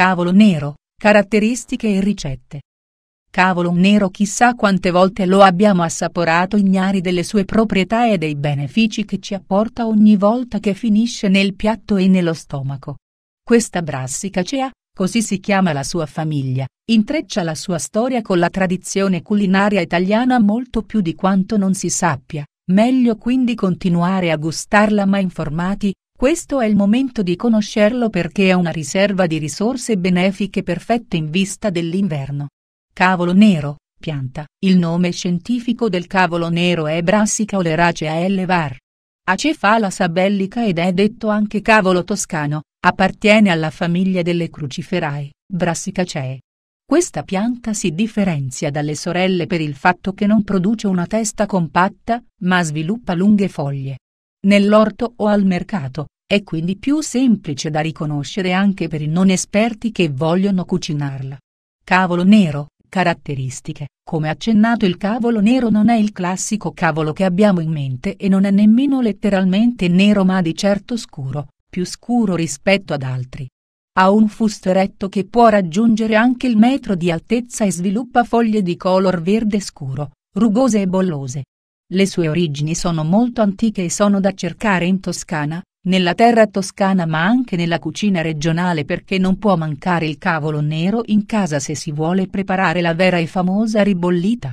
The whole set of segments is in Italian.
Cavolo nero, caratteristiche e ricette. Cavolo nero chissà quante volte lo abbiamo assaporato ignari delle sue proprietà e dei benefici che ci apporta ogni volta che finisce nel piatto e nello stomaco. Questa brassicacea, così si chiama la sua famiglia, intreccia la sua storia con la tradizione culinaria italiana molto più di quanto non si sappia, meglio quindi continuare a gustarla ma informati, questo è il momento di conoscerlo perché è una riserva di risorse benefiche perfette in vista dell'inverno. Cavolo nero, pianta. Il nome scientifico del cavolo nero è Brassica oleracea elevar. Acefala sabellica ed è detto anche cavolo toscano, appartiene alla famiglia delle cruciferae, Brassicaceae. Questa pianta si differenzia dalle sorelle per il fatto che non produce una testa compatta, ma sviluppa lunghe foglie, nell'orto o al mercato, è quindi più semplice da riconoscere anche per i non esperti che vogliono cucinarla. Cavolo nero Caratteristiche Come accennato il cavolo nero non è il classico cavolo che abbiamo in mente e non è nemmeno letteralmente nero ma di certo scuro, più scuro rispetto ad altri. Ha un fusto eretto che può raggiungere anche il metro di altezza e sviluppa foglie di color verde scuro, rugose e bollose, le sue origini sono molto antiche e sono da cercare in Toscana, nella terra toscana ma anche nella cucina regionale perché non può mancare il cavolo nero in casa se si vuole preparare la vera e famosa ribollita.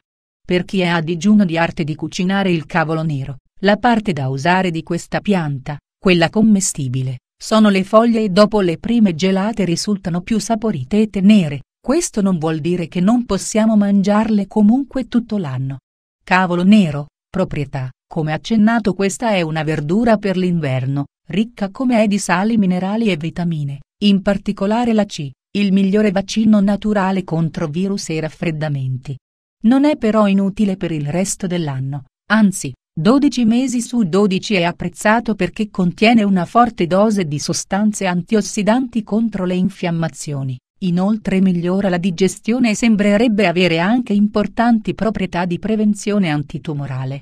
Per chi è a digiuno di arte di cucinare il cavolo nero, la parte da usare di questa pianta, quella commestibile, sono le foglie e dopo le prime gelate risultano più saporite e tenere, questo non vuol dire che non possiamo mangiarle comunque tutto l'anno. Cavolo nero, Proprietà. Come accennato questa è una verdura per l'inverno, ricca come è di sali minerali e vitamine, in particolare la C, il migliore vaccino naturale contro virus e raffreddamenti. Non è però inutile per il resto dell'anno, anzi, 12 mesi su 12 è apprezzato perché contiene una forte dose di sostanze antiossidanti contro le infiammazioni. Inoltre migliora la digestione e sembrerebbe avere anche importanti proprietà di prevenzione antitumorale.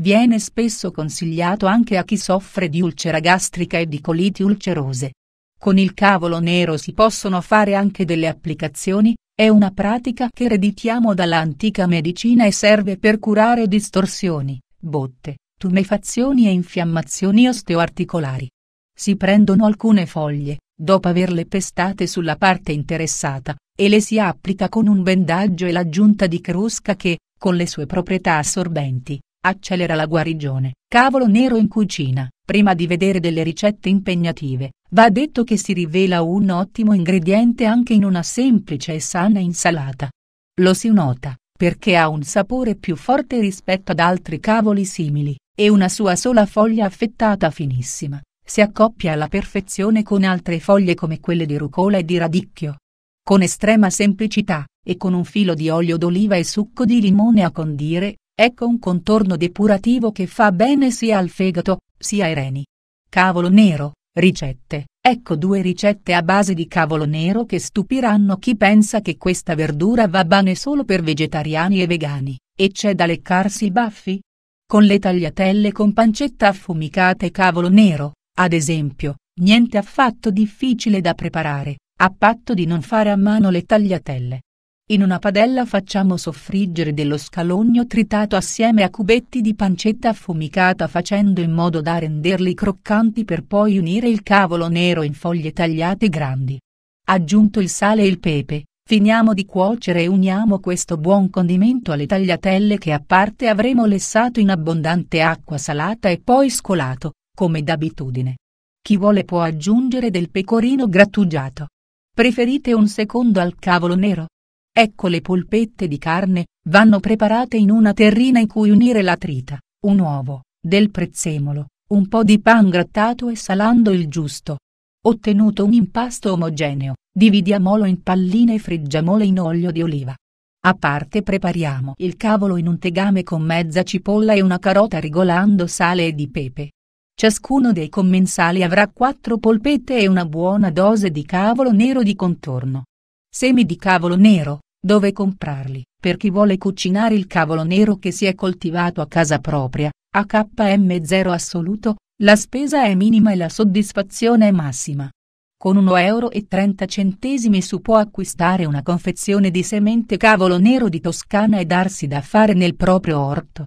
Viene spesso consigliato anche a chi soffre di ulcera gastrica e di coliti ulcerose. Con il cavolo nero si possono fare anche delle applicazioni, è una pratica che ereditiamo dall'antica medicina e serve per curare distorsioni, botte, tumefazioni e infiammazioni osteoarticolari. Si prendono alcune foglie, dopo averle pestate sulla parte interessata, e le si applica con un bendaggio e l'aggiunta di crusca che, con le sue proprietà assorbenti, Accelera la guarigione. Cavolo nero in cucina. Prima di vedere delle ricette impegnative, va detto che si rivela un ottimo ingrediente anche in una semplice e sana insalata. Lo si nota perché ha un sapore più forte rispetto ad altri cavoli simili, e una sua sola foglia affettata finissima, si accoppia alla perfezione con altre foglie come quelle di rucola e di radicchio. Con estrema semplicità, e con un filo di olio d'oliva e succo di limone a condire, Ecco un contorno depurativo che fa bene sia al fegato, sia ai reni. Cavolo nero, ricette. Ecco due ricette a base di cavolo nero che stupiranno chi pensa che questa verdura va bene solo per vegetariani e vegani, e c'è da leccarsi i baffi? Con le tagliatelle con pancetta affumicata e cavolo nero, ad esempio, niente affatto difficile da preparare, a patto di non fare a mano le tagliatelle. In una padella facciamo soffriggere dello scalogno tritato assieme a cubetti di pancetta affumicata facendo in modo da renderli croccanti per poi unire il cavolo nero in foglie tagliate grandi. Aggiunto il sale e il pepe, finiamo di cuocere e uniamo questo buon condimento alle tagliatelle che a parte avremo lessato in abbondante acqua salata e poi scolato, come d'abitudine. Chi vuole può aggiungere del pecorino grattugiato. Preferite un secondo al cavolo nero? Ecco le polpette di carne, vanno preparate in una terrina in cui unire la trita, un uovo, del prezzemolo, un po' di pan grattato e salando il giusto. Ottenuto un impasto omogeneo, dividiamolo in palline e friggiamole in olio di oliva. A parte prepariamo il cavolo in un tegame con mezza cipolla e una carota rigolando sale e di pepe. Ciascuno dei commensali avrà quattro polpette e una buona dose di cavolo nero di contorno. Semi di cavolo nero, dove comprarli? Per chi vuole cucinare il cavolo nero che si è coltivato a casa propria, a km 0 assoluto, la spesa è minima e la soddisfazione è massima. Con 1,30 euro si può acquistare una confezione di semente cavolo nero di Toscana e darsi da fare nel proprio orto.